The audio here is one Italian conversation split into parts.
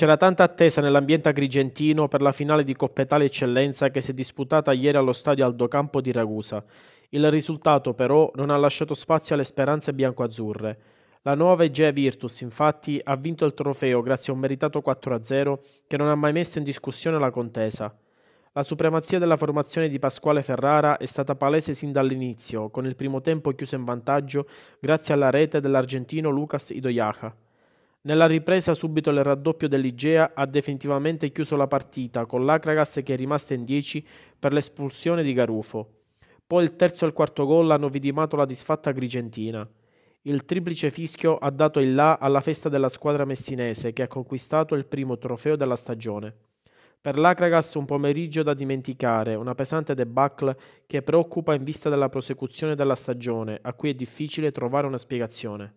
C'era tanta attesa nell'ambiente agrigentino per la finale di Coppa Italia Eccellenza che si è disputata ieri allo stadio Aldocampo di Ragusa. Il risultato però non ha lasciato spazio alle speranze biancoazzurre. La nuova Egea Virtus infatti ha vinto il trofeo grazie a un meritato 4-0 che non ha mai messo in discussione la contesa. La supremazia della formazione di Pasquale Ferrara è stata palese sin dall'inizio, con il primo tempo chiuso in vantaggio grazie alla rete dell'argentino Lucas Idoiaca. Nella ripresa subito il raddoppio dell'Igea ha definitivamente chiuso la partita con l'Acragas che è rimasta in 10 per l'espulsione di Garufo. Poi il terzo e il quarto gol hanno vidimato la disfatta grigentina. Il triplice fischio ha dato il là alla festa della squadra messinese che ha conquistato il primo trofeo della stagione. Per l'Acragas un pomeriggio da dimenticare, una pesante debacle che preoccupa in vista della prosecuzione della stagione, a cui è difficile trovare una spiegazione.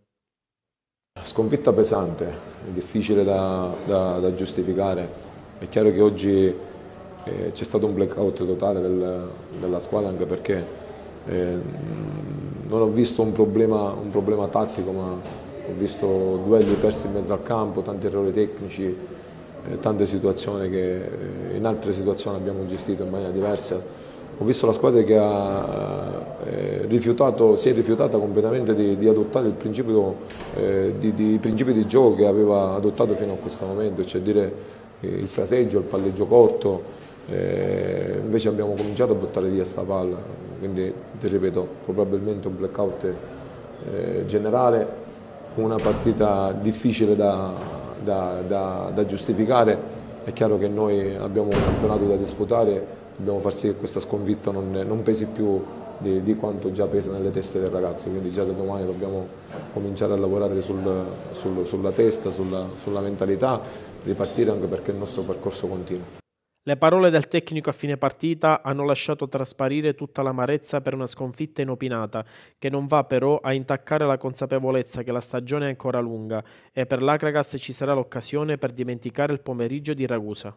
Sconfitta pesante, difficile da, da, da, giustificare. È chiaro che oggi eh, c'è stato un blackout totale del, della squadra anche perché eh, non ho visto un problema, un problema, tattico ma ho visto duelli persi in mezzo al campo, tanti errori tecnici, eh, tante situazioni che eh, in altre situazioni abbiamo gestito in maniera diversa. Ho visto la squadra che ha eh, rifiutato, si è rifiutata completamente di, di adottare il principio, eh, di, di, principio di gioco che aveva adottato fino a questo momento, cioè dire eh, il fraseggio, il palleggio corto, eh, invece abbiamo cominciato a buttare via sta palla, quindi ti ripeto, probabilmente un blackout eh, generale, una partita difficile da, da, da, da giustificare, è chiaro che noi abbiamo un campionato da disputare, dobbiamo far sì che questa sconfitta non, non pesi più di, di, quanto già pesa nelle teste dei ragazzi, quindi già da domani dobbiamo cominciare a lavorare sul, sul, sulla testa, sulla, sulla mentalità, ripartire anche perché il nostro percorso continua. Le parole del tecnico a fine partita hanno lasciato trasparire tutta l'amarezza per una sconfitta inopinata, che non va però a intaccare la consapevolezza che la stagione è ancora lunga e per l'Acragas ci sarà l'occasione per dimenticare il pomeriggio di Ragusa.